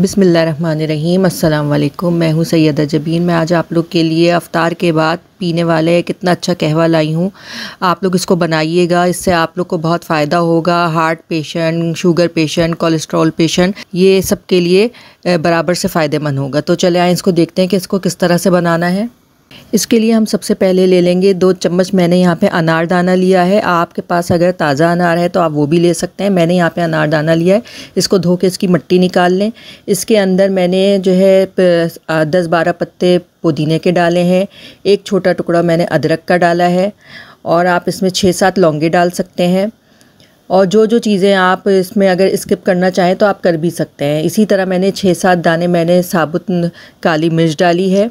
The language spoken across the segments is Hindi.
बिसमीम अल्लाम मैं हूँ सैदा जबीन मैं आज आप लोग के लिए अवतार के बाद पीने वाले कितना अच्छा कहवा लाई हूँ आप लोग इसको बनाइएगा इससे आप लोग को बहुत फ़ायदा होगा heart patient sugar patient cholesterol patient ये सब के लिए बराबर से फ़ायदेमंद होगा तो चले आए इसको देखते हैं कि इसको किस तरह से बनाना है इसके लिए हम सबसे पहले ले लेंगे दो चम्मच मैंने यहाँ पे अनार दाना लिया है आपके पास अगर ताज़ा अनार है तो आप वो भी ले सकते हैं मैंने यहाँ पे अनारदाना लिया है इसको धो के इसकी मिट्टी निकाल लें इसके अंदर मैंने जो है दस बारह पत्ते पुदीने के डाले हैं एक छोटा टुकड़ा मैंने अदरक का डाला है और आप इसमें छः सात लौंगे डाल सकते हैं और जो जो चीज़ें आप इसमें अगर स्किप करना चाहें तो आप कर भी सकते हैं इसी तरह मैंने छः सात दाने मैंने साबुत काली मिर्च डाली है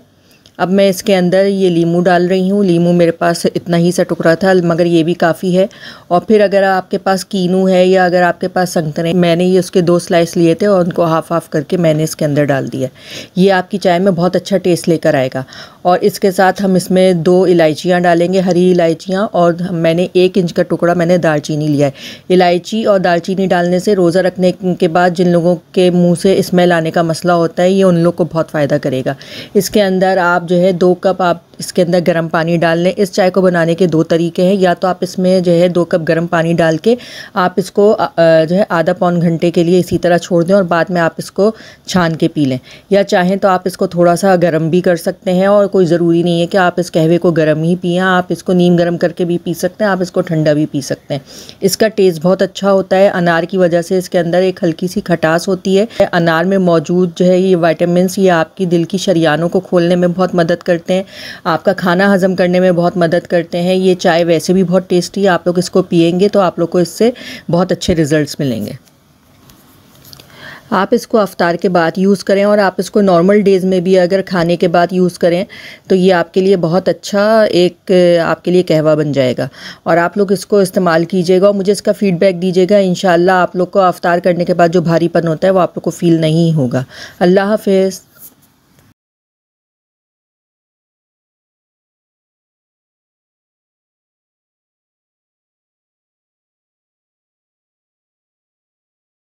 अब मैं इसके अंदर ये लीमू डाल रही हूँ लीमू मेरे पास इतना ही सा टुकड़ा था मगर ये भी काफ़ी है और फिर अगर आपके पास कीनू है या अगर आपके पास संतरे मैंने ये उसके दो स्लाइस लिए थे और उनको हाफ हाफ करके मैंने इसके अंदर डाल दिया ये आपकी चाय में बहुत अच्छा टेस्ट लेकर आएगा और इसके साथ हम इसमें दो इलायचियाँ डालेंगे हरी इलायचियाँ और मैंने एक इंच का टुकड़ा मैंने दालचीनी लिया है इलायची और दालचीनी डालने से रोज़ा रखने के बाद जिन लोगों के मुंह से स्मेल आने का मसला होता है ये उन लोग को बहुत फ़ायदा करेगा इसके अंदर आप जो है दो कप आप इसके अंदर गर्म पानी डाल लें इस चाय को बनाने के दो तरीके हैं या तो आप इसमें जो है दो कप गर्म पानी डाल के आप इसको जो है आधा पौन घंटे के लिए इसी तरह छोड़ दें और बाद में आप इसको छान के पी लें या चाहें तो आप इसको थोड़ा सा गर्म भी कर सकते हैं और कोई ज़रूरी नहीं है कि आप इस कहवे को गर्म ही पिए आप इसको नीम गर्म करके भी पी सकते हैं आप इसको ठंडा भी पी सकते हैं इसका टेस्ट बहुत अच्छा होता है अनार की वजह से इसके अंदर एक हल्की सी खटास होती है अनार में मौजूद जो है ये वाइटामस ये आपकी दिल की शरियानों को खोलने में बहुत मदद करते हैं आपका खाना हज़म करने में बहुत मदद करते हैं ये चाय वैसे भी बहुत टेस्टी है आप लोग इसको पियेंगे तो आप लोग को इससे बहुत अच्छे रिज़ल्ट मिलेंगे आप इसको अफ्तार के बाद यूज़ करें और आप इसको नॉर्मल डेज़ में भी अगर खाने के बाद यूज़ करें तो ये आपके लिए बहुत अच्छा एक आपके लिए कहवा बन जाएगा और आप लोग इसको इस्तेमाल कीजिएगा और मुझे इसका फ़ीडबैक दीजिएगा इन आप लोग को अफ्तार करने के बाद जो भारीपन होता है वो आप लोग को फ़ील नहीं होगा अल्लाह हाफिज़